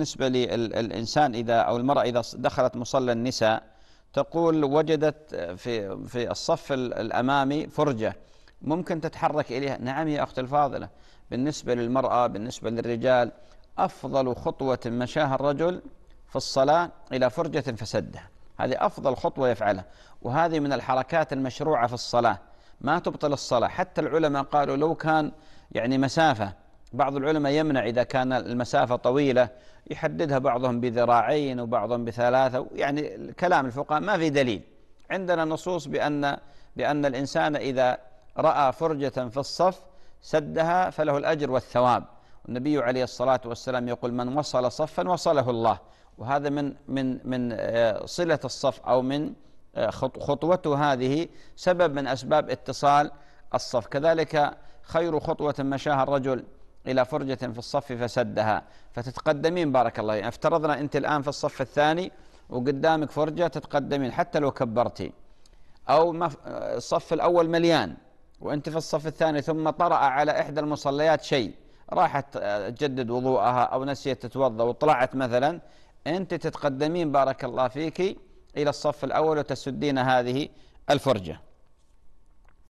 بالنسبة للإنسان إذا أو المرأة إذا دخلت مصلى النساء تقول وجدت في في الصف الأمامي فرجة ممكن تتحرك إليها نعم يا أختي الفاضلة بالنسبة للمرأة بالنسبة للرجال أفضل خطوة مشاها الرجل في الصلاة إلى فرجة فسدها هذه أفضل خطوة يفعلها وهذه من الحركات المشروعة في الصلاة ما تبطل الصلاة حتى العلماء قالوا لو كان يعني مسافة بعض العلماء يمنع إذا كان المسافة طويلة يحددها بعضهم بذراعين وبعضهم بثلاثة يعني كلام الفقهاء ما في دليل عندنا نصوص بأن بأن الإنسان إذا رأى فرجة في الصف سدها فله الأجر والثواب النبي عليه الصلاة والسلام يقول من وصل صفا وصله الله وهذا من من من آه، صلة الصف أو من آه، خطوته هذه سبب من أسباب اتصال الصف كذلك خير خطوة مشاها الرجل إلى فرجة في الصف فسدها فتتقدمين بارك الله يعني افترضنا أنت الآن في الصف الثاني وقدامك فرجة تتقدمين حتى لو كبرتي أو ما الصف الأول مليان وأنت في الصف الثاني ثم طرأ على إحدى المصليات شيء راحت آه، تجدد وضوءها أو نسيت تتوضأ وطلعت مثلا أنت تتقدمين بارك الله فيك إلى الصف الأول وتسدين هذه الفرجة